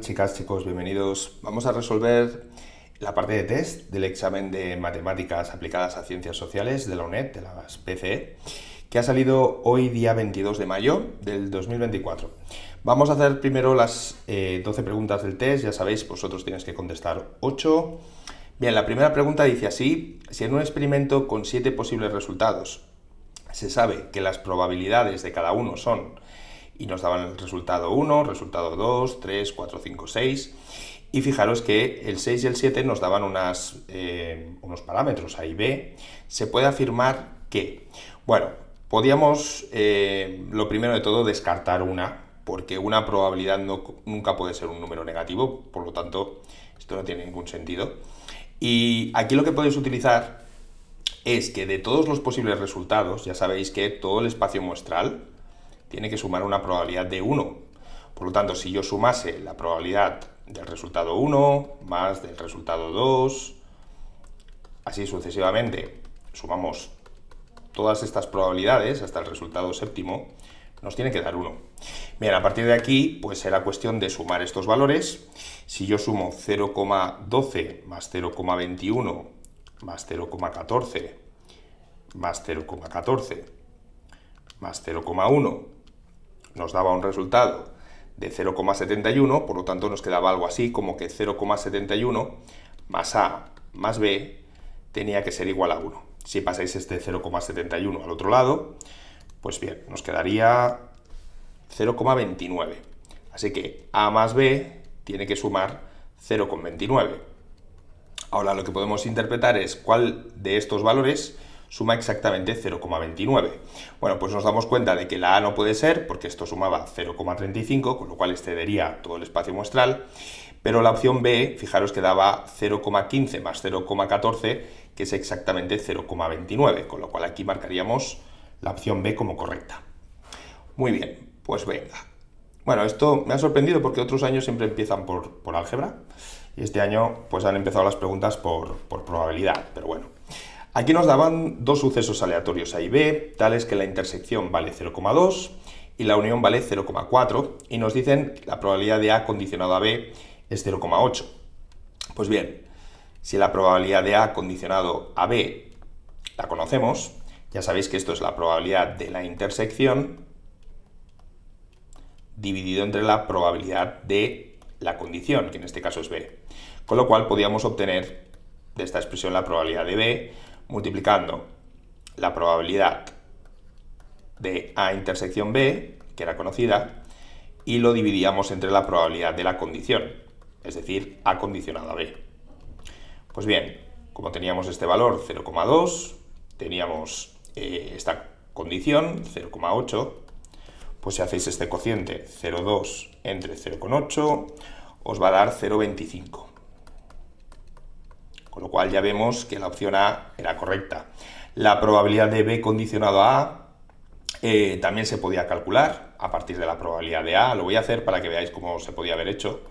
Chicas, chicos, bienvenidos. Vamos a resolver la parte de test del examen de matemáticas aplicadas a ciencias sociales de la UNED, de la PCE, que ha salido hoy día 22 de mayo del 2024. Vamos a hacer primero las 12 eh, preguntas del test, ya sabéis, vosotros tenéis que contestar 8. Bien, la primera pregunta dice así, si en un experimento con 7 posibles resultados se sabe que las probabilidades de cada uno son y nos daban el resultado 1, resultado 2, 3, 4, 5, 6. Y fijaros que el 6 y el 7 nos daban unas, eh, unos parámetros A y B. Se puede afirmar que, bueno, podíamos, eh, lo primero de todo, descartar una, porque una probabilidad no, nunca puede ser un número negativo, por lo tanto, esto no tiene ningún sentido. Y aquí lo que podéis utilizar es que de todos los posibles resultados, ya sabéis que todo el espacio muestral, tiene que sumar una probabilidad de 1. Por lo tanto, si yo sumase la probabilidad del resultado 1 más del resultado 2, así sucesivamente, sumamos todas estas probabilidades hasta el resultado séptimo, nos tiene que dar 1. Bien, a partir de aquí, pues será cuestión de sumar estos valores. Si yo sumo 0,12 más 0,21 más 0,14 más 0,14 más 0,1 nos daba un resultado de 0,71, por lo tanto nos quedaba algo así como que 0,71 más A más B tenía que ser igual a 1. Si pasáis este 0,71 al otro lado, pues bien, nos quedaría 0,29. Así que A más B tiene que sumar 0,29. Ahora lo que podemos interpretar es cuál de estos valores suma exactamente 0,29. Bueno, pues nos damos cuenta de que la A no puede ser, porque esto sumaba 0,35, con lo cual excedería todo el espacio muestral, pero la opción B, fijaros que daba 0,15 más 0,14, que es exactamente 0,29, con lo cual aquí marcaríamos la opción B como correcta. Muy bien, pues venga, bueno, esto me ha sorprendido porque otros años siempre empiezan por, álgebra y este año pues han empezado las preguntas por probabilidad, pero bueno, Aquí nos daban dos sucesos aleatorios A y B, tales que la intersección vale 0,2 y la unión vale 0,4 y nos dicen que la probabilidad de A condicionado a B es 0,8. Pues bien, si la probabilidad de A condicionado a B la conocemos, ya sabéis que esto es la probabilidad de la intersección dividido entre la probabilidad de la condición, que en este caso es B. Con lo cual podíamos obtener de esta expresión la probabilidad de B multiplicando la probabilidad de A intersección B, que era conocida, y lo dividíamos entre la probabilidad de la condición, es decir, A condicionado a B. Pues bien, como teníamos este valor 0,2, teníamos eh, esta condición 0,8, pues si hacéis este cociente 0,2 entre 0,8, os va a dar 0,25. Con lo cual ya vemos que la opción A era correcta. La probabilidad de B condicionado a A eh, también se podía calcular a partir de la probabilidad de A. Lo voy a hacer para que veáis cómo se podía haber hecho.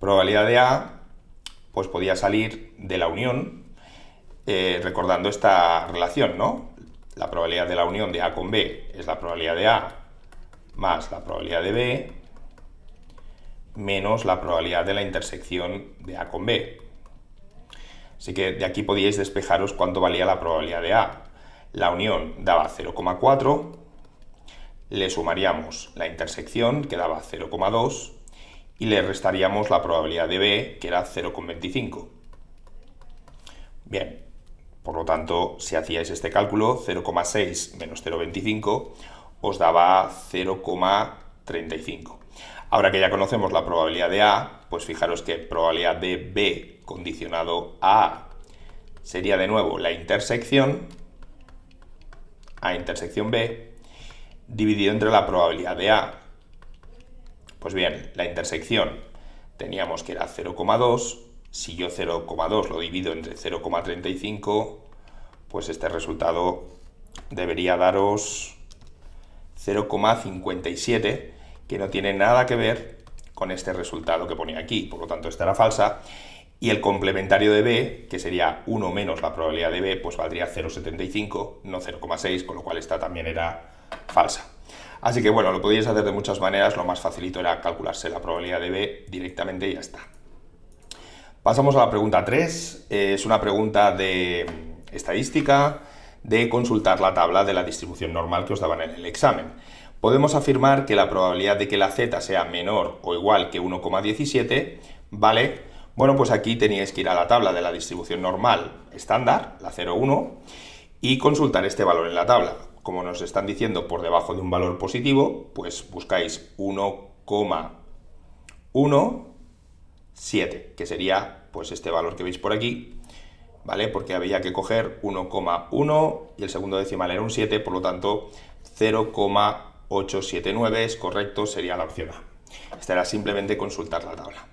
Probabilidad de A, pues podía salir de la unión, eh, recordando esta relación, ¿no? La probabilidad de la unión de A con B es la probabilidad de A más la probabilidad de B menos la probabilidad de la intersección de A con B. Así que de aquí podíais despejaros cuánto valía la probabilidad de A. La unión daba 0,4, le sumaríamos la intersección, que daba 0,2, y le restaríamos la probabilidad de B, que era 0,25. Bien, por lo tanto, si hacíais este cálculo, 0,6 menos 0,25 os daba 0,35. Ahora que ya conocemos la probabilidad de A, pues fijaros que probabilidad de B condicionado a A. Sería de nuevo la intersección A intersección B dividido entre la probabilidad de A. Pues bien, la intersección teníamos que era 0,2. Si yo 0,2 lo divido entre 0,35, pues este resultado debería daros 0,57, que no tiene nada que ver con este resultado que ponía aquí, por lo tanto esta era falsa, y el complementario de B, que sería 1 menos la probabilidad de B, pues valdría 0,75, no 0,6, con lo cual esta también era falsa. Así que bueno, lo podíais hacer de muchas maneras, lo más facilito era calcularse la probabilidad de B directamente y ya está. Pasamos a la pregunta 3, eh, es una pregunta de estadística, de consultar la tabla de la distribución normal que os daban en el examen. Podemos afirmar que la probabilidad de que la z sea menor o igual que 1,17 vale bueno, pues aquí teníais que ir a la tabla de la distribución normal estándar, la 0,1, y consultar este valor en la tabla. Como nos están diciendo por debajo de un valor positivo, pues buscáis 1,17, que sería pues este valor que veis por aquí, ¿vale? Porque había que coger 1,1 y el segundo decimal era un 7, por lo tanto 0,879 es correcto, sería la opción A. Esta era simplemente consultar la tabla.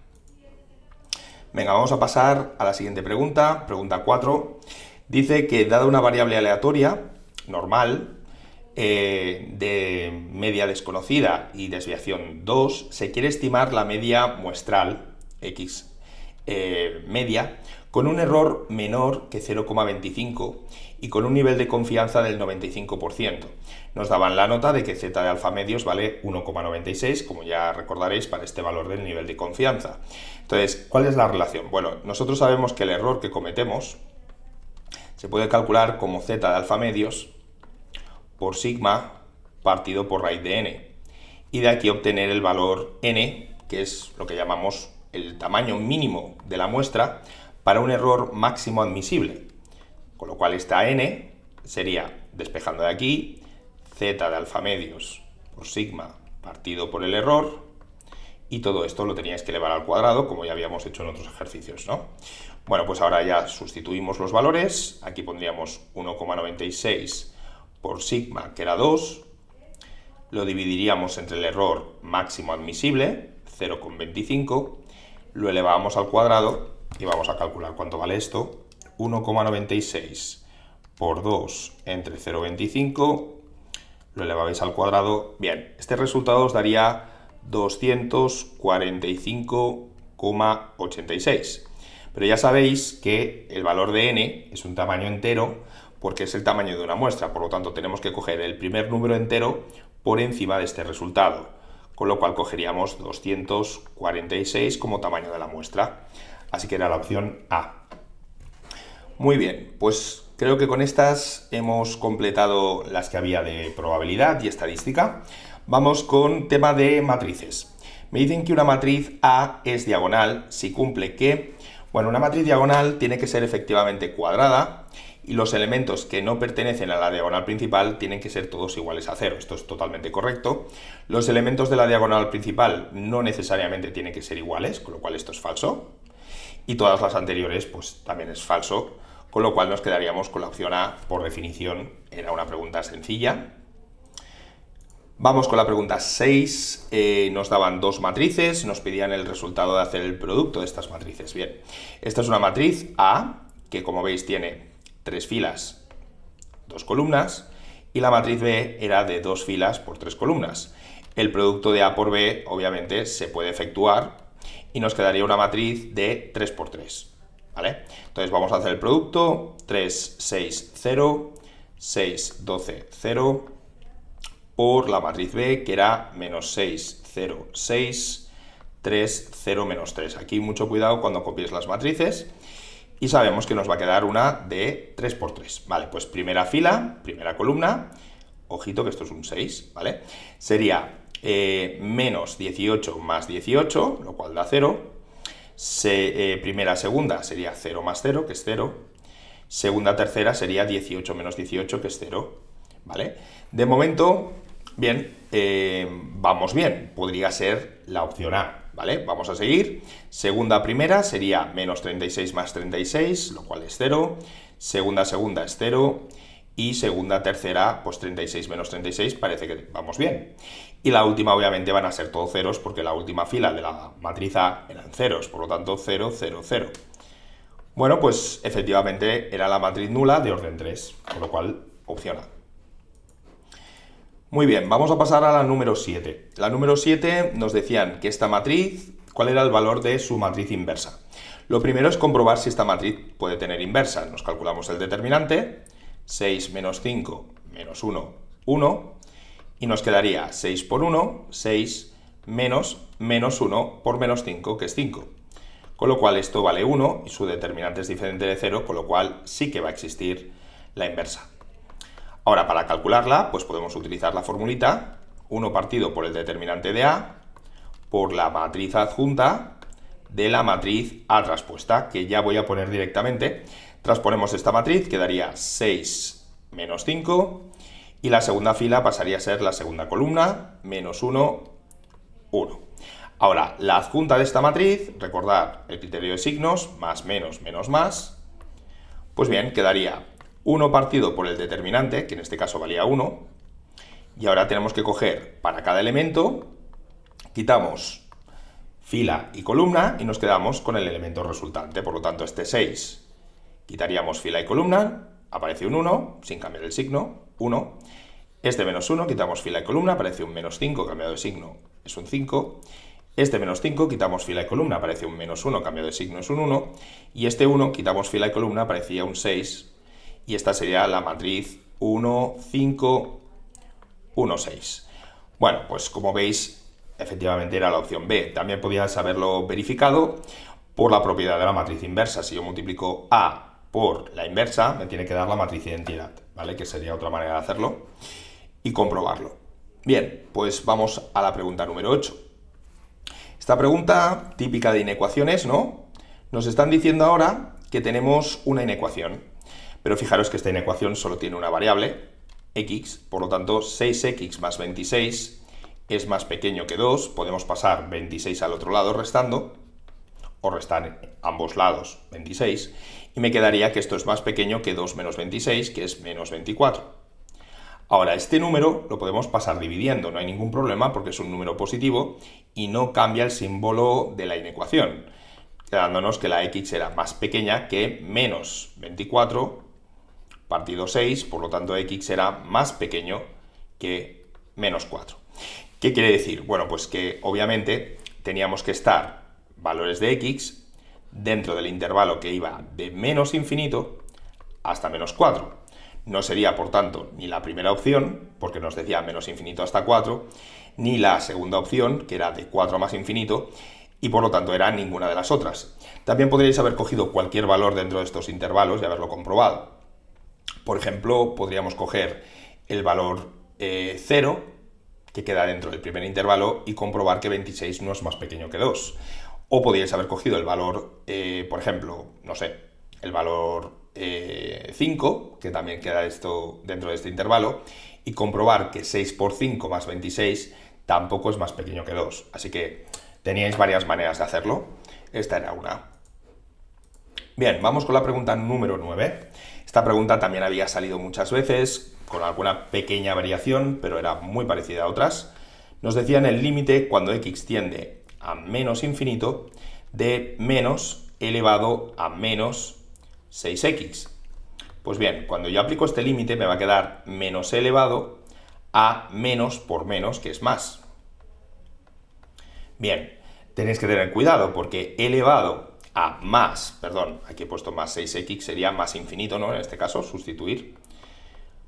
Venga, vamos a pasar a la siguiente pregunta, pregunta 4. Dice que dada una variable aleatoria, normal, eh, de media desconocida y desviación 2, se quiere estimar la media muestral, x eh, media, con un error menor que 0,25 y con un nivel de confianza del 95%. Nos daban la nota de que Z de alfa medios vale 1,96, como ya recordaréis, para este valor del nivel de confianza. Entonces, ¿cuál es la relación? Bueno, nosotros sabemos que el error que cometemos se puede calcular como Z de alfa medios por sigma partido por raíz de n. Y de aquí obtener el valor n, que es lo que llamamos el tamaño mínimo de la muestra, para un error máximo admisible. Con lo cual esta n sería, despejando de aquí, z de alfa medios por sigma partido por el error, y todo esto lo teníais que elevar al cuadrado, como ya habíamos hecho en otros ejercicios, ¿no? Bueno, pues ahora ya sustituimos los valores, aquí pondríamos 1,96 por sigma, que era 2, lo dividiríamos entre el error máximo admisible, 0,25, lo elevamos al cuadrado y vamos a calcular cuánto vale esto, 1,96 por 2 entre 0,25, lo eleváis al cuadrado. Bien, este resultado os daría 245,86. Pero ya sabéis que el valor de n es un tamaño entero porque es el tamaño de una muestra, por lo tanto tenemos que coger el primer número entero por encima de este resultado, con lo cual cogeríamos 246 como tamaño de la muestra. Así que era la opción A. Muy bien, pues creo que con estas hemos completado las que había de probabilidad y estadística. Vamos con tema de matrices. Me dicen que una matriz A es diagonal si cumple que... Bueno, una matriz diagonal tiene que ser efectivamente cuadrada y los elementos que no pertenecen a la diagonal principal tienen que ser todos iguales a cero. Esto es totalmente correcto. Los elementos de la diagonal principal no necesariamente tienen que ser iguales, con lo cual esto es falso y todas las anteriores pues también es falso, con lo cual nos quedaríamos con la opción A, por definición era una pregunta sencilla. Vamos con la pregunta 6, eh, nos daban dos matrices, nos pedían el resultado de hacer el producto de estas matrices. Bien, esta es una matriz A, que como veis tiene tres filas, dos columnas, y la matriz B era de dos filas por tres columnas. El producto de A por B obviamente se puede efectuar y nos quedaría una matriz de 3x3. ¿Vale? Entonces vamos a hacer el producto 3, 6, 0, 6, 12, 0 por la matriz B que era menos 6, 0, 6, 3, 0, menos 3. Aquí mucho cuidado cuando copies las matrices y sabemos que nos va a quedar una de 3 x 3. Vale, pues primera fila, primera columna, ojito que esto es un 6, ¿vale? Sería eh, menos 18 más 18, lo cual da 0. Se, eh, primera, segunda sería 0 más 0, que es 0. Segunda, tercera sería 18 menos 18, que es 0. ¿Vale? De momento, bien, eh, vamos bien. Podría ser la opción A. ¿Vale? Vamos a seguir. Segunda, primera sería menos 36 más 36, lo cual es 0. Segunda, segunda es 0 y segunda, tercera, pues 36 menos 36, parece que vamos bien. Y la última obviamente van a ser todos ceros porque la última fila de la matriz A eran ceros, por lo tanto 0, 0, 0. Bueno, pues efectivamente era la matriz nula de orden 3, con lo cual opción Muy bien, vamos a pasar a la número 7. La número 7 nos decían que esta matriz, cuál era el valor de su matriz inversa. Lo primero es comprobar si esta matriz puede tener inversa. Nos calculamos el determinante 6 menos 5 menos 1, 1, y nos quedaría 6 por 1, 6 menos menos 1 por menos 5, que es 5. Con lo cual esto vale 1 y su determinante es diferente de 0, con lo cual sí que va a existir la inversa. Ahora, para calcularla, pues podemos utilizar la formulita 1 partido por el determinante de A por la matriz adjunta de la matriz A traspuesta, que ya voy a poner directamente. Transponemos esta matriz, quedaría 6 menos 5, y la segunda fila pasaría a ser la segunda columna, menos 1, 1. Ahora, la adjunta de esta matriz, recordar el criterio de signos, más, menos, menos, más, pues bien, quedaría 1 partido por el determinante, que en este caso valía 1, y ahora tenemos que coger para cada elemento, quitamos fila y columna y nos quedamos con el elemento resultante, por lo tanto este 6 Quitaríamos fila y columna, aparece un 1, sin cambiar el signo, 1. Este menos 1, quitamos fila y columna, aparece un menos 5, cambiado de signo, es un 5. Este menos 5, quitamos fila y columna, aparece un menos 1, cambiado de signo, es un 1. Y este 1, quitamos fila y columna, aparecía un 6. Y esta sería la matriz 1, 5, 1, 6. Bueno, pues como veis, efectivamente era la opción B. También podías haberlo verificado por la propiedad de la matriz inversa. Si yo multiplico A por la inversa, me tiene que dar la matriz de identidad, ¿vale? Que sería otra manera de hacerlo y comprobarlo. Bien, pues vamos a la pregunta número 8. Esta pregunta típica de inecuaciones, ¿no? Nos están diciendo ahora que tenemos una inecuación, pero fijaros que esta inecuación solo tiene una variable, x, por lo tanto 6x más 26 es más pequeño que 2, podemos pasar 26 al otro lado restando, o restar ambos lados 26, me quedaría que esto es más pequeño que 2 menos 26, que es menos 24. Ahora, este número lo podemos pasar dividiendo, no hay ningún problema porque es un número positivo y no cambia el símbolo de la inecuación, quedándonos que la x era más pequeña que menos 24 partido 6, por lo tanto x era más pequeño que menos 4. ¿Qué quiere decir? Bueno, pues que obviamente teníamos que estar valores de x dentro del intervalo que iba de menos infinito hasta menos 4. No sería, por tanto, ni la primera opción, porque nos decía menos infinito hasta 4, ni la segunda opción, que era de 4 más infinito, y por lo tanto era ninguna de las otras. También podríais haber cogido cualquier valor dentro de estos intervalos y haberlo comprobado. Por ejemplo, podríamos coger el valor 0, eh, que queda dentro del primer intervalo, y comprobar que 26 no es más pequeño que 2. O podíais haber cogido el valor, eh, por ejemplo, no sé, el valor 5, eh, que también queda esto dentro de este intervalo, y comprobar que 6 por 5 más 26 tampoco es más pequeño que 2. Así que teníais varias maneras de hacerlo. Esta era una. Bien, vamos con la pregunta número 9. Esta pregunta también había salido muchas veces, con alguna pequeña variación, pero era muy parecida a otras. Nos decían el límite cuando x tiende a menos infinito de menos elevado a menos 6x. Pues bien, cuando yo aplico este límite me va a quedar menos elevado a menos por menos, que es más. Bien, tenéis que tener cuidado porque elevado a más, perdón, aquí he puesto más 6x, sería más infinito, ¿no? En este caso, sustituir.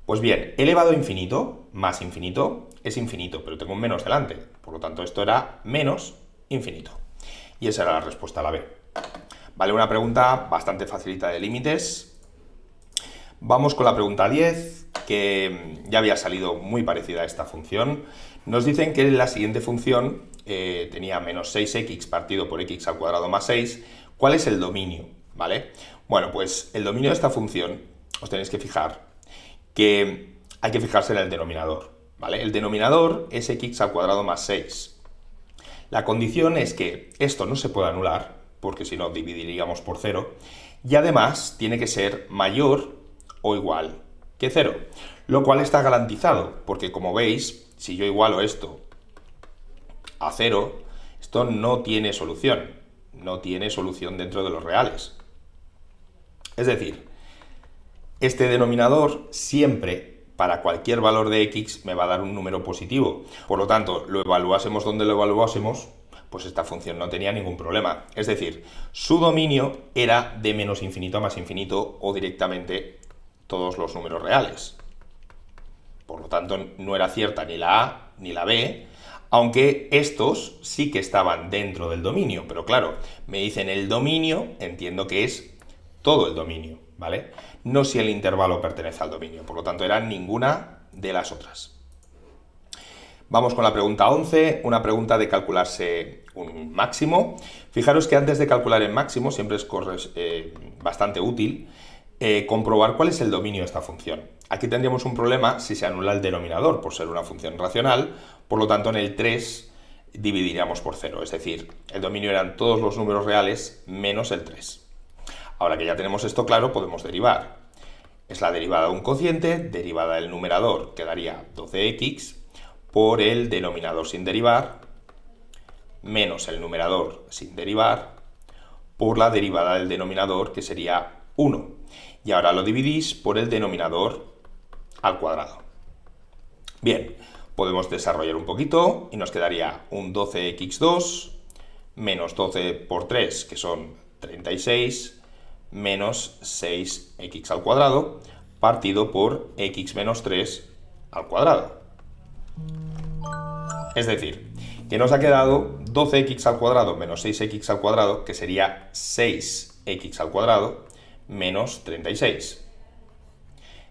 Pues bien, elevado a infinito más infinito es infinito, pero tengo un menos delante. Por lo tanto, esto era menos infinito. Y esa era la respuesta a la B. Vale, una pregunta bastante facilita de límites. Vamos con la pregunta 10, que ya había salido muy parecida a esta función. Nos dicen que la siguiente función eh, tenía menos 6x partido por x al cuadrado más 6. ¿Cuál es el dominio? ¿Vale? Bueno, pues el dominio de esta función, os tenéis que fijar, que hay que fijarse en el denominador. ¿Vale? El denominador es x al cuadrado más 6. La condición es que esto no se puede anular, porque si no dividiríamos por cero, y además tiene que ser mayor o igual que cero, lo cual está garantizado, porque como veis, si yo igualo esto a cero, esto no tiene solución, no tiene solución dentro de los reales. Es decir, este denominador siempre para cualquier valor de x me va a dar un número positivo. Por lo tanto, lo evaluásemos donde lo evaluásemos, pues esta función no tenía ningún problema. Es decir, su dominio era de menos infinito a más infinito o directamente todos los números reales. Por lo tanto, no era cierta ni la A ni la B, aunque estos sí que estaban dentro del dominio. Pero claro, me dicen el dominio, entiendo que es todo el dominio. ¿vale? No si el intervalo pertenece al dominio, por lo tanto era ninguna de las otras. Vamos con la pregunta 11, una pregunta de calcularse un máximo. Fijaros que antes de calcular el máximo siempre es eh, bastante útil eh, comprobar cuál es el dominio de esta función. Aquí tendríamos un problema si se anula el denominador por ser una función racional, por lo tanto en el 3 dividiríamos por 0, es decir, el dominio eran todos los números reales menos el 3. Ahora que ya tenemos esto claro, podemos derivar. Es la derivada de un cociente, derivada del numerador, que daría 12x, por el denominador sin derivar, menos el numerador sin derivar, por la derivada del denominador, que sería 1. Y ahora lo dividís por el denominador al cuadrado. Bien, podemos desarrollar un poquito y nos quedaría un 12x2 menos 12 por 3, que son 36, menos 6x al cuadrado partido por x menos 3 al cuadrado. Es decir, que nos ha quedado 12x al cuadrado menos 6x al cuadrado, que sería 6x al cuadrado menos 36,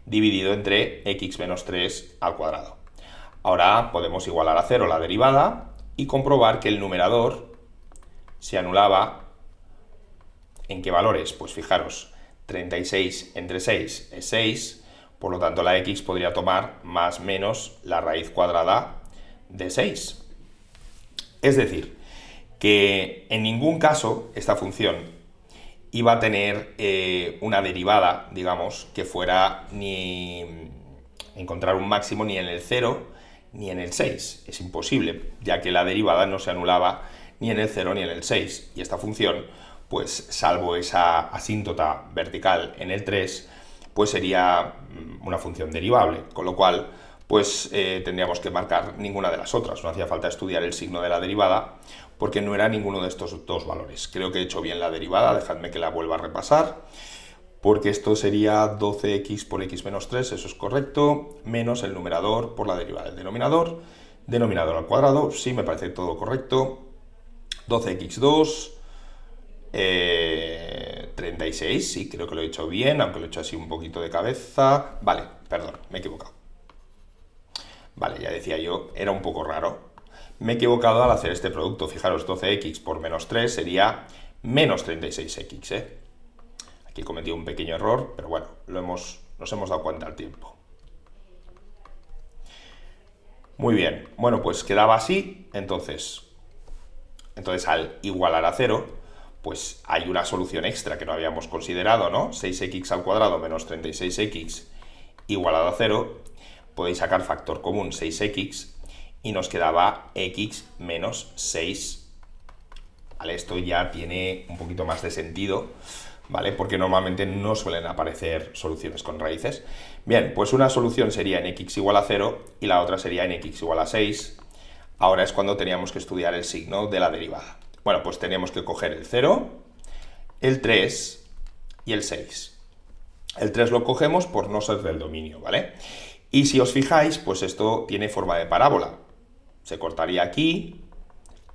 dividido entre x menos 3 al cuadrado. Ahora podemos igualar a cero la derivada y comprobar que el numerador se anulaba ¿En qué valores? Pues fijaros, 36 entre 6 es 6, por lo tanto la x podría tomar más menos la raíz cuadrada de 6. Es decir, que en ningún caso esta función iba a tener eh, una derivada, digamos, que fuera ni encontrar un máximo ni en el 0 ni en el 6. Es imposible, ya que la derivada no se anulaba ni en el 0 ni en el 6. Y esta función pues salvo esa asíntota vertical en el 3, pues sería mm, una función derivable, con lo cual pues eh, tendríamos que marcar ninguna de las otras, no hacía falta estudiar el signo de la derivada porque no era ninguno de estos dos valores. Creo que he hecho bien la derivada, dejadme que la vuelva a repasar, porque esto sería 12x por x menos 3, eso es correcto, menos el numerador por la derivada del denominador, denominador al cuadrado, sí me parece todo correcto, 12x2 36, eh, sí, creo que lo he hecho bien, aunque lo he hecho así un poquito de cabeza. Vale, perdón, me he equivocado. Vale, ya decía yo, era un poco raro. Me he equivocado al hacer este producto. Fijaros, 12x por menos 3 sería menos 36x. ¿eh? Aquí he cometido un pequeño error, pero bueno, lo hemos, nos hemos dado cuenta al tiempo. Muy bien, bueno, pues quedaba así. Entonces, entonces al igualar a 0, pues hay una solución extra que no habíamos considerado, ¿no? 6x al cuadrado menos 36x igualado a 0, podéis sacar factor común 6x y nos quedaba x menos 6. Esto ya tiene un poquito más de sentido, ¿vale? Porque normalmente no suelen aparecer soluciones con raíces. Bien, pues una solución sería en x igual a 0 y la otra sería en x igual a 6. Ahora es cuando teníamos que estudiar el signo de la derivada. Bueno, pues tenemos que coger el 0, el 3 y el 6. El 3 lo cogemos por no ser del dominio, ¿vale? Y si os fijáis, pues esto tiene forma de parábola. Se cortaría aquí,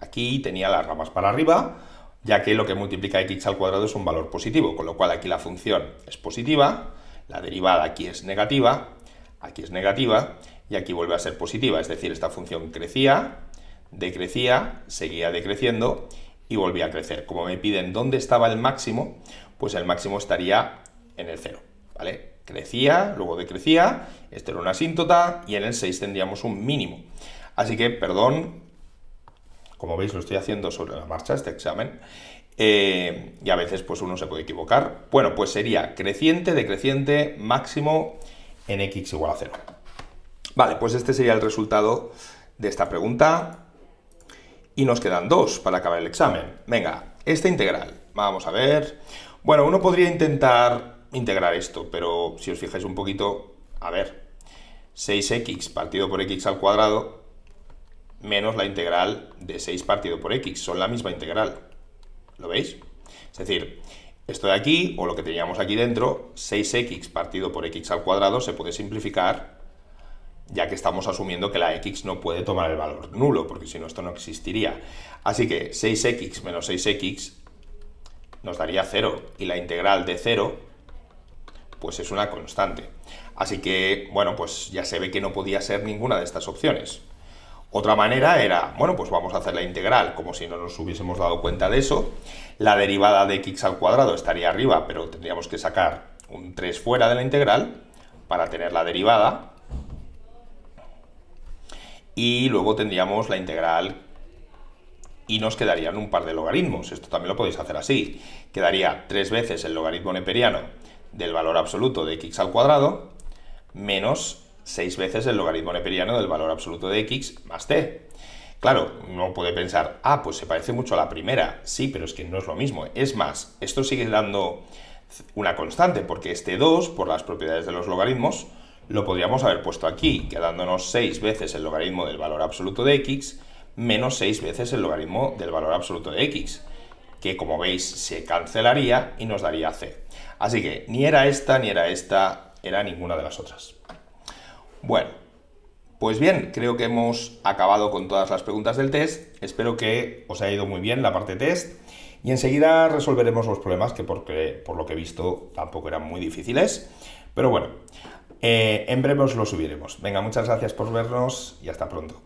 aquí tenía las ramas para arriba, ya que lo que multiplica x al cuadrado es un valor positivo, con lo cual aquí la función es positiva, la derivada aquí es negativa, aquí es negativa y aquí vuelve a ser positiva, es decir, esta función crecía decrecía, seguía decreciendo y volvía a crecer. Como me piden dónde estaba el máximo, pues el máximo estaría en el 0, ¿vale? Crecía, luego decrecía, esto era una asíntota y en el 6 tendríamos un mínimo. Así que, perdón, como veis lo estoy haciendo sobre la marcha este examen, eh, y a veces pues uno se puede equivocar. Bueno, pues sería creciente, decreciente, máximo en x igual a 0. Vale, pues este sería el resultado de esta pregunta. Y nos quedan dos para acabar el examen. Venga, esta integral. Vamos a ver. Bueno, uno podría intentar integrar esto, pero si os fijáis un poquito, a ver. 6x partido por x al cuadrado menos la integral de 6 partido por x. Son la misma integral. ¿Lo veis? Es decir, esto de aquí, o lo que teníamos aquí dentro, 6x partido por x al cuadrado se puede simplificar ya que estamos asumiendo que la x no puede tomar el valor nulo, porque si no esto no existiría. Así que 6x menos 6x nos daría 0, y la integral de 0 pues es una constante. Así que, bueno, pues ya se ve que no podía ser ninguna de estas opciones. Otra manera era, bueno, pues vamos a hacer la integral, como si no nos hubiésemos dado cuenta de eso. La derivada de x al cuadrado estaría arriba, pero tendríamos que sacar un 3 fuera de la integral para tener la derivada, y luego tendríamos la integral y nos quedarían un par de logaritmos. Esto también lo podéis hacer así. Quedaría tres veces el logaritmo neperiano del valor absoluto de x al cuadrado menos seis veces el logaritmo neperiano del valor absoluto de x más t. Claro, uno puede pensar, ah, pues se parece mucho a la primera. Sí, pero es que no es lo mismo. Es más, esto sigue dando una constante, porque este 2, por las propiedades de los logaritmos, lo podríamos haber puesto aquí, quedándonos 6 veces el logaritmo del valor absoluto de x menos 6 veces el logaritmo del valor absoluto de x, que como veis se cancelaría y nos daría c. Así que ni era esta, ni era esta, era ninguna de las otras. Bueno, pues bien, creo que hemos acabado con todas las preguntas del test. Espero que os haya ido muy bien la parte test. Y enseguida resolveremos los problemas que porque, por lo que he visto tampoco eran muy difíciles. Pero bueno, eh, en breve os lo subiremos. Venga, muchas gracias por vernos y hasta pronto.